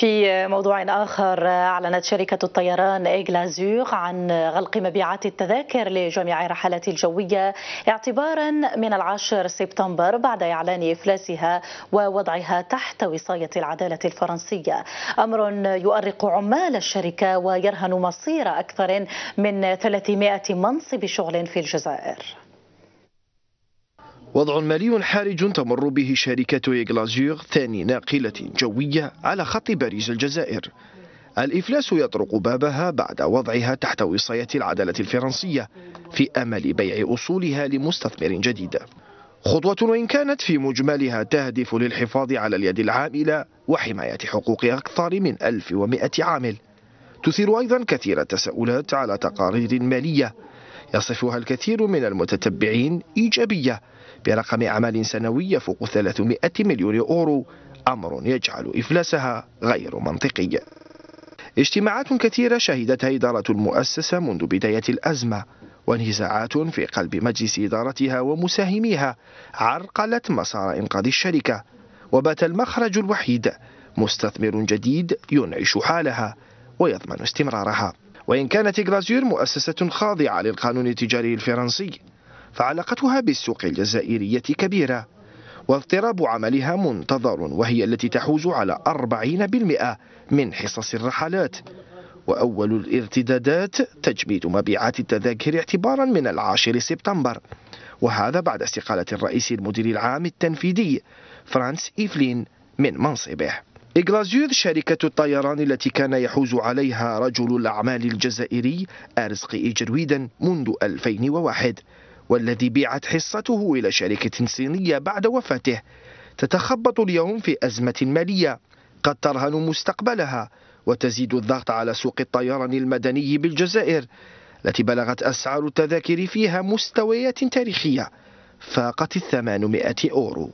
في موضوع آخر أعلنت شركة الطيران إيجلازور عن غلق مبيعات التذاكر لجميع الرحلات الجوية اعتبارا من العاشر سبتمبر بعد إعلان إفلاسها ووضعها تحت وصاية العدالة الفرنسية أمر يؤرق عمال الشركة ويرهن مصير أكثر من 300 منصب شغل في الجزائر وضع مالي حرج تمر به شركة إيغلازيغ ثاني ناقلة جوية على خط باريس الجزائر الإفلاس يطرق بابها بعد وضعها تحت وصاية العدالة الفرنسية في أمل بيع أصولها لمستثمر جديد خطوة وإن كانت في مجملها تهدف للحفاظ على اليد العاملة وحماية حقوق أكثر من 1100 عامل تثير أيضا كثير التساؤلات على تقارير مالية يصفها الكثير من المتتبعين إيجابية برقم أعمال سنوية فوق 300 مليون أورو أمر يجعل إفلاسها غير منطقي اجتماعات كثيرة شهدتها إدارة المؤسسة منذ بداية الأزمة وانهزاعات في قلب مجلس إدارتها ومساهميها عرقلت مسار إنقاذ الشركة وبات المخرج الوحيد مستثمر جديد ينعش حالها ويضمن استمرارها وإن كانت إغرازير مؤسسة خاضعة للقانون التجاري الفرنسي فعلاقتها بالسوق الجزائرية كبيرة واضطراب عملها منتظر وهي التي تحوز على 40% من حصص الرحلات وأول الارتدادات تجميد مبيعات التذاكر اعتبارا من العاشر سبتمبر وهذا بعد استقالة الرئيس المدير العام التنفيذي فرانس إيفلين من منصبه إغلازيوذ شركة الطيران التي كان يحوز عليها رجل الأعمال الجزائري أرزقي إجرويدا منذ 2001 والذي بيعت حصته إلى شركة صينية بعد وفاته تتخبط اليوم في أزمة مالية قد ترهن مستقبلها وتزيد الضغط على سوق الطيران المدني بالجزائر التي بلغت أسعار التذاكر فيها مستويات تاريخية فاقت 800 أورو